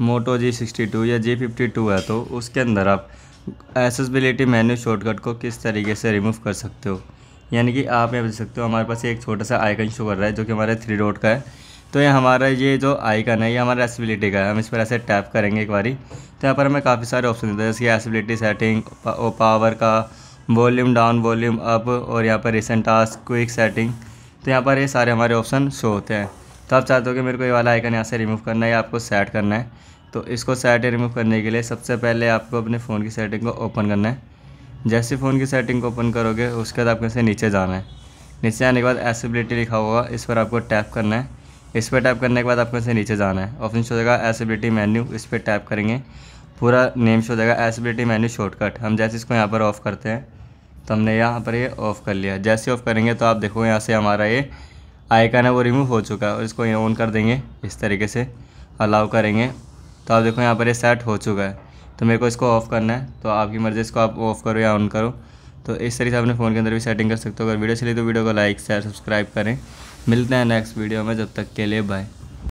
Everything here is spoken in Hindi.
मोटो जी सिक्सटी टू या जी फिफ्टी टू है तो उसके अंदर आप एसेसबिलिटी मेन्यू शॉर्टकट को किस तरीके से रिमूव कर सकते हो यानी कि आप यहाँ देख सकते हो हमारे पास एक छोटा सा आइकन शो कर रहा है जो कि हमारे थ्री रोड का है तो ये हमारा ये जो आइकन है ये हमारा एसेबिलिटी का है हम इस पर ऐसे टैप करेंगे एक बारी तो यहाँ पर हमें काफ़ी सारे ऑप्शन देते हैं जैसे एसेबिलिटी सेटिंग पावर का वॉल्यूम डाउन वॉल्यूम अप और यहाँ पर रिसेंट टास्क क्विक सेटिंग तो यहाँ पर ये सारे हमारे ऑप्शन शो होते हैं तो आप चाहते हो कि मेरे को ये वाला आइकन यहाँ से रिमूव करना है या आपको सेट करना है तो इसको सेट या रिमूव करने के लिए सबसे पहले आपको अपने फ़ोन की सेटिंग को ओपन करना है जैसे फ़ोन की सेटिंग को ओपन करोगे उसके बाद आपको इसे नीचे जाना है नीचे आने के बाद एसेबिलिटी लिखा होगा इस पर आपको टैप करना है इस पर टैप करने के बाद आपको इसे नीचे जाना है ऑप्शन शो जाएगा एसेबिलिटी मेन्यू इस पर टैप करेंगे पूरा नेम शो जाएगा एसेबिलिटी मेन्यू शॉर्टकट हम जैसे इसको यहाँ पर ऑफ़ करते हैं तो हमने यहाँ पर ये ऑफ़ कर लिया जैसे ऑफ़ करेंगे तो आप देखो यहाँ से हमारा ये आइकन है वो रिमूव हो चुका है और इसको ऑन कर देंगे इस तरीके से अलाउ करेंगे तो आप देखो यहाँ पर ये सेट हो चुका है तो मेरे को इसको ऑफ़ करना है तो आपकी मर्ज़ी इसको आप ऑफ़ करो या ऑन करो तो इस तरीके से अपने फ़ोन के अंदर भी सेटिंग कर सकते हो अगर वीडियो चली तो वीडियो को लाइक शेयर सब्सक्राइब करें मिलते हैं नेक्स्ट वीडियो में जब तक के लिए बाय